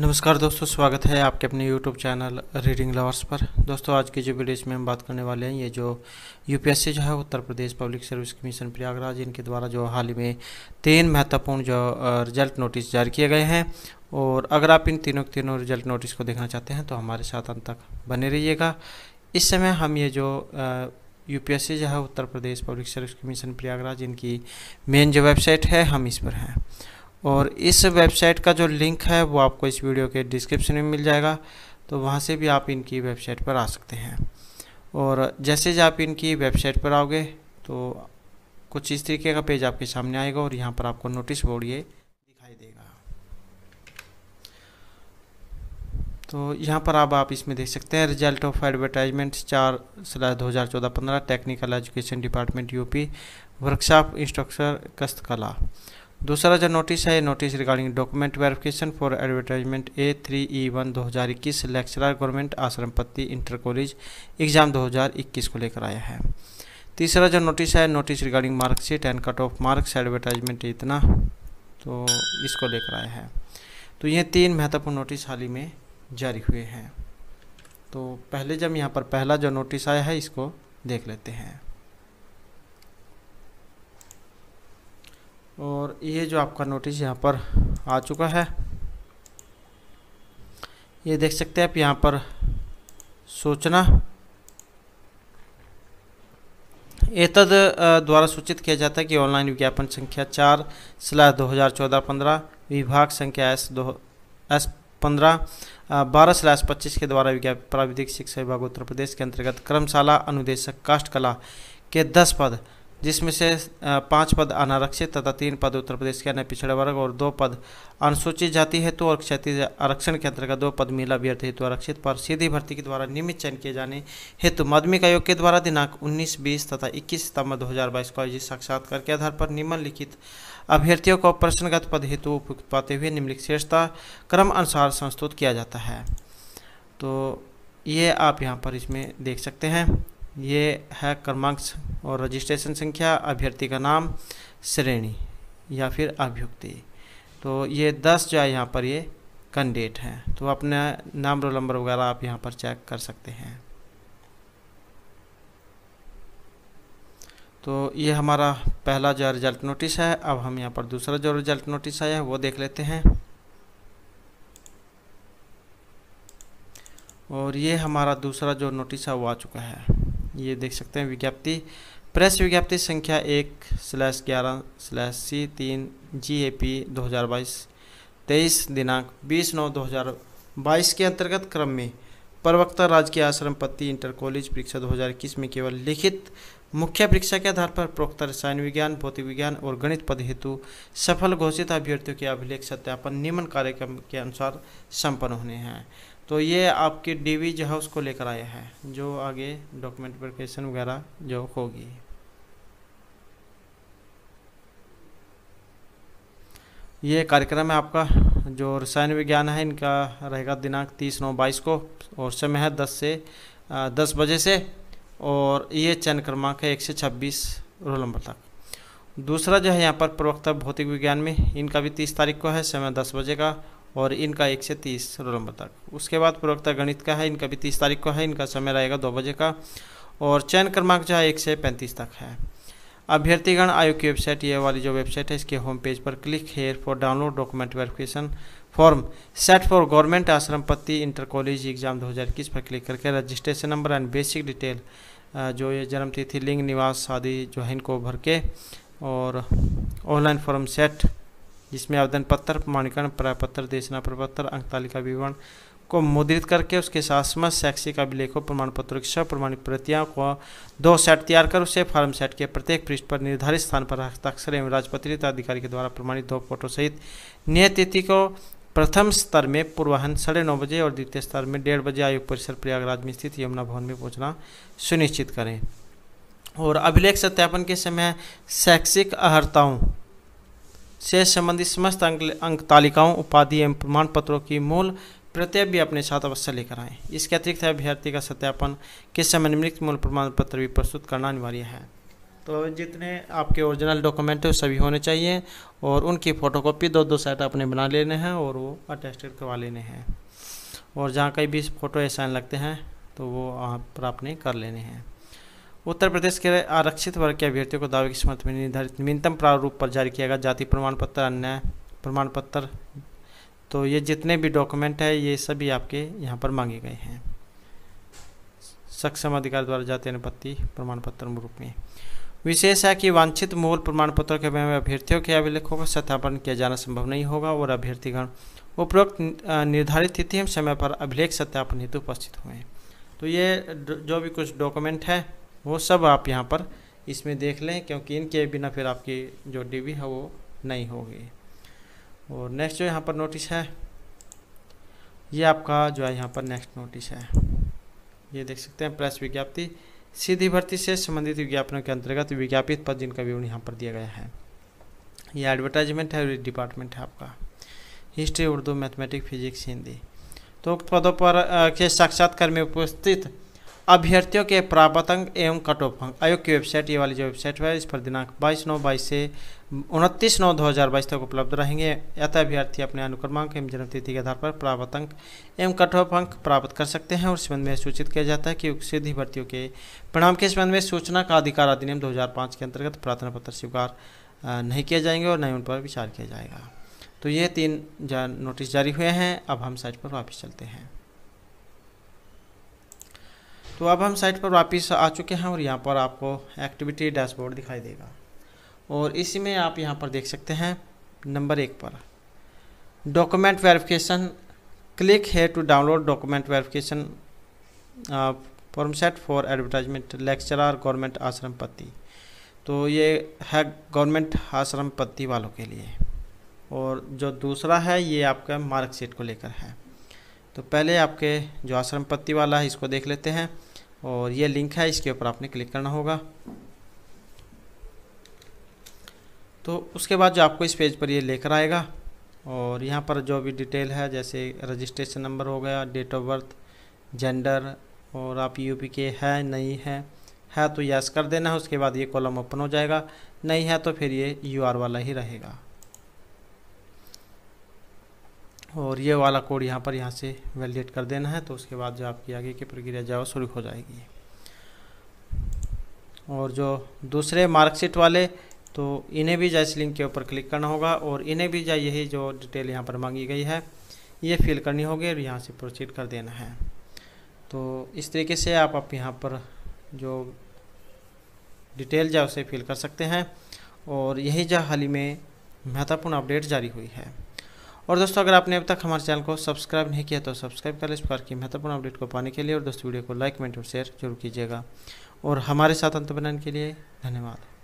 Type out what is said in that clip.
नमस्कार दोस्तों स्वागत है आपके अपने यूट्यूब चैनल रीडिंग लवर्स पर दोस्तों आज की जो वीडियो में हम बात करने वाले हैं ये जो यूपीएससी जो है Uttar Pradesh public service commission Prayagraj इनके द्वारा जो हाल ही में तीन महत्वपूर्ण जो रिजल्ट नोटिस जारी किए गए हैं और अगर आप इन तीनों तीनों रिजल्ट नोटिस को देखना चाहते हैं तो हमारे साथ अंत तक बने रहिएगा इस समय हम ये जो यूपीएससी जो है Uttar Pradesh public service commission Prayagraj इनकी मेन जो वेबसाइट है हम इस पर हैं और इस वेबसाइट का जो लिंक है वो आपको इस वीडियो के डिस्क्रिप्शन में मिल जाएगा तो वहाँ से भी आप इनकी वेबसाइट पर आ सकते हैं और जैसे जब आप इनकी वेबसाइट पर आओगे तो कुछ इस तरीके का पेज आपके सामने आएगा और यहाँ पर आपको नोटिस बोर्ड ये दिखाई देगा तो यहाँ पर अब आप, आप इसमें देख सकते हैं रिजल्ट ऑफ एडवर्टाइजमेंट चार सलाह दो हज़ार चौदह पंद्रह technical education department UP workshop instructor कस्तकला दूसरा जो नोटिस है notice regarding document verification for advertisement A three E one दो हज़ार इक्कीस लेक्चरार गवर्नमेंट आश्रम पत्ती इंटर कॉलेज एग्ज़ाम दो हज़ार इक्कीस को लेकर आया है तीसरा जो नोटिस है notice regarding marksheet and cut off marks advertisement इतना तो इसको लेकर आया है तो ये तीन महत्वपूर्ण नोटिस हाल ही में जारी हुए हैं तो पहले जब यहाँ पर पहला जो नोटिस आया है इसको देख लेते हैं और ये जो आपका नोटिस यहाँ पर आ चुका है ये देख सकते हैं आप यहाँ पर सूचना एतद द्वारा सूचित किया जाता है कि ऑनलाइन विज्ञापन संख्या चार स्लैश दो हज़ार चौदह पंद्रह विभाग संख्या एस दो एस पंद्रह बारह स्लैश पच्चीस के द्वारा विज्ञापन प्राविधिक शिक्षा विभाग उत्तर प्रदेश के अंतर्गत कर्मशाला अनुदेशक काष्ठ कला के दस पद जिसमें से पाँच पद अनारक्षित तथा तीन पद उत्तर प्रदेश के अन्य पिछड़े वर्ग और दो पद अनुसूचित जाति हेतु और क्षति आरक्षण के अंतर्गत दो पद महिला अभ्यर्थी हेतु आरक्षित पर सीधी भर्ती के द्वारा नियमित चयन किए जाने हेतु माध्यमिक आयोग के द्वारा दिनांक 19, 20 तथा 21 सितंबर 2022 को आयोजित साक्षात्कार के आधार पर निम्नलिखित अभ्यर्थियों को प्रश्नगत पद हेतु उपयुक्त पाते हुए निम्नलिखित श्रेष्ठता क्रम अनुसार संस्तुत किया जाता है तो ये आप यहाँ पर इसमें देख सकते हैं ये है क्रमांक और रजिस्ट्रेशन संख्या अभ्यर्थी का नाम श्रेणी या फिर अभियुक्ति तो ये दस जो है यहाँ पर ये कैंडिडेट हैं तो अपने नाम रोल नंबर वगैरह आप यहाँ पर चेक कर सकते हैं तो ये हमारा पहला जो रिजल्ट नोटिस है अब हम यहाँ पर दूसरा जो रिजल्ट नोटिस आया है वो देख लेते हैं और ये हमारा दूसरा जो नोटिस है वो आ चुका है ये देख सकते हैं विज्ञप्ति प्रेस विज्ञप्ति संख्या एक स्लैश ग्यारह स्लैश सी तीन जी ए पी दो हज़ार बाईस तेईस दिनांक बीस नौ दो हज़ार बाईस के अंतर्गत क्रम में प्रवक्ता राजकीय आश्रम पति इंटर कॉलेज परीक्षा दो हज़ार इक्कीस में केवल लिखित मुख्य परीक्षा के आधार पर प्रोक्त रसायन विज्ञान भौतिक विज्ञान और गणित पद हेतु सफल घोषित अभ्यर्थियों के अभिलेख सत्यापन निम्न कार्यक्रम के अनुसार संपन्न होने हैं तो ये आपके डीवी जो है उसको लेकर आया है जो आगे डॉक्यूमेंट वेरिफिकेशन वगैरह जो होगी ये कार्यक्रम है आपका जो रसायन विज्ञान है इनका रहेगा दिनांक तीस नौ बाईस को और समय है दस से दस बजे से और ये चयन क्रमांक है एक से छब्बीस रोल नंबर तक दूसरा जो है यहाँ पर प्रवक्ता भौतिक विज्ञान में इनका भी तीस तारीख को है समय दस बजे का और इनका एक से तीस रोल नंबर तक उसके बाद प्रवक्ता गणित का है इनका भी तीस तारीख को है इनका समय रहेगा दो बजे का और चयन क्रमांक जो है एक से पैंतीस तक है अभ्यर्थीगण आयोग की वेबसाइट ये वाली जो वेबसाइट है इसके होम पेज पर click here for download document verification form set for government ashram inter college exam 2021 पर क्लिक करके registration number and basic detail जो ये जन्म तिथि लिंग निवास आदि जो है इनको भर के और ऑनलाइन फॉर्म सेट जिसमें आवेदन पत्र प्रमाणीकरण प्राय पत्र देशना प्रपत्र अंक तालिका विवरण को मुद्रित करके उसके साथ समस्त शैक्षिक अभिलेखों प्रमाण पत्रों की सब प्रमाणिक प्रतियां को दो सेट तैयार कर उसे फार्म सेट के प्रत्येक पृष्ठ पर निर्धारित स्थान पर हस्ताक्षर एवं राजपत्रित अधिकारी के द्वारा प्रमाणित दो फोटो सहित नियत तिथि को प्रथम स्तर में पूर्वाहन साढ़े नौ बजे और द्वितीय स्तर में डेढ़ बजे आयोग परिसर प्रयागराज में स्थित यमुना भवन में पहुंचना सुनिश्चित करें और अभिलेख सत्यापन के समय शैक्षिक अहर्ताओं से संबंधित समस्त अंक अंक तालिकाओं उपाधि एवं प्रमाण पत्रों की मूल प्रत्यय भी अपने साथ अवश्य लेकर आएँ इसके अतिरिक्त अभ्यर्थी का सत्यापन के समय निम्नलिखित मूल प्रमाण पत्र भी प्रस्तुत करना अनिवार्य है तो जितने आपके ओरिजिनल डॉक्यूमेंट है सभी होने चाहिए और उनकी फ़ोटोकॉपी दो दो सेट आपने बना लेने हैं और वो अटेस्टेड करवा लेने हैं और जहाँ कहीं भी फ़ोटो ऐसा लगते हैं तो वो वहाँ पर आपने कर लेने हैं उत्तर प्रदेश के आरक्षित वर्ग के अभ्यर्थियों को दावे की समर्थ में निर्धारित न्यूनतम प्रारूप पर जारी किया गया जाति प्रमाण पत्र अन्य प्रमाण पत्र तो ये जितने भी डॉक्यूमेंट है ये सभी आपके यहाँ पर मांगे गए हैं सक्षम अधिकार द्वारा जाति अनुपत्ति प्रमाण पत्र रूप में विशेष है कि वांछित मूल प्रमाण पत्रों के बारे में अभ्यर्थियों के अभिलेखों को सत्यापन किया जाना संभव नहीं होगा और अभ्यर्थीगण उपरोक्त निर्धारित तिथि एवं समय पर अभिलेख सत्यापन हेतु उपस्थित हुए हैं तो ये जो भी कुछ डॉक्यूमेंट है वो सब आप यहाँ पर इसमें देख लें क्योंकि इनके बिना फिर आपकी जो डीवी है वो नहीं होगी और नेक्स्ट जो यहाँ पर नोटिस है ये आपका जो है यहाँ पर नेक्स्ट नोटिस है ये देख सकते हैं प्रेस विज्ञप्ति सीधी भर्ती से संबंधित विज्ञापनों के अंतर्गत विज्ञापित पद जिनका विवरण यहाँ पर दिया गया है ये एडवर्टाइजमेंट है और डिपार्टमेंट है आपका history Urdu mathematic physics Hindi तो उक्त पदों पर के साक्षात्कार में उपस्थित अभ्यर्थियों के प्रापतंक एवं कट ऑफ अंक आयोग की वेबसाइट ये वाली जो वेबसाइट है इस पर दिनांक बाईस नौ बाईस से उनतीस नौ दो हज़ार बाईस तक उपलब्ध रहेंगे यथ अभ्यर्थी अपने अनुक्रमांक एवं जन्म तिथि के आधार पर प्राप्त अंक एवं कट ऑफ अंक प्राप्त कर सकते हैं और इस संबंध में सूचित किया जाता है कि सीधी भर्तियों के परिणाम के संबंध में सूचना का अधिकार अधिनियम दो के अंतर्गत प्रार्थना पत्र स्वीकार नहीं किए जाएंगे और न उन पर विचार किया जाएगा तो ये तीन जा, नोटिस जारी हुए हैं अब हम साइट पर वापस चलते हैं तो अब हम साइट पर वापस आ चुके हैं और यहाँ पर आपको एक्टिविटी डैशबोर्ड दिखाई देगा और इसी में आप यहाँ पर देख सकते हैं नंबर एक पर डॉक्यूमेंट वेरिफिकेशन क्लिक है to download document verification form set for advertisement lecturer government ashram पति तो ये है गवर्नमेंट आश्रम पति वालों के लिए और जो दूसरा है ये आपका मार्कशीट को लेकर है तो पहले आपके जो आश्रम पति वाला है इसको देख लेते हैं और ये लिंक है इसके ऊपर आपने क्लिक करना होगा तो उसके बाद जो आपको इस पेज पर ये लेकर आएगा और यहाँ पर जो भी डिटेल है जैसे रजिस्ट्रेशन नंबर हो गया डेट ऑफ बर्थ जेंडर और आप यू पी के है नहीं है है तो यस कर देना है उसके बाद ये कॉलम ओपन हो जाएगा नहीं है तो फिर ये यू आर वाला ही रहेगा और ये वाला कोड यहाँ पर यहाँ से वैलिडेट कर देना है तो उसके बाद जो आपकी आगे की प्रक्रिया जो शुरू हो जाएगी और जो दूसरे मार्कशीट वाले तो इन्हें भी जाए लिंक के ऊपर क्लिक करना होगा और इन्हें भी जाए यही जो डिटेल यहाँ पर मांगी गई है ये फिल करनी होगी और यहाँ से प्रोसीड कर देना है तो इस तरीके से आप आप यहाँ पर जो डिटेल जो उसे फिल कर सकते हैं और यही जो हाल ही में महत्वपूर्ण अपडेट जारी हुई है और दोस्तों अगर आपने अब तक हमारे चैनल को सब्सक्राइब नहीं किया तो सब्सक्राइब कर इस प्रकार की महत्वपूर्ण अपडेट को पाने के लिए और दोस्तों वीडियो को लाइक कमेंट और शेयर जरूर कीजिएगा और हमारे साथ अंत बनाने के लिए धन्यवाद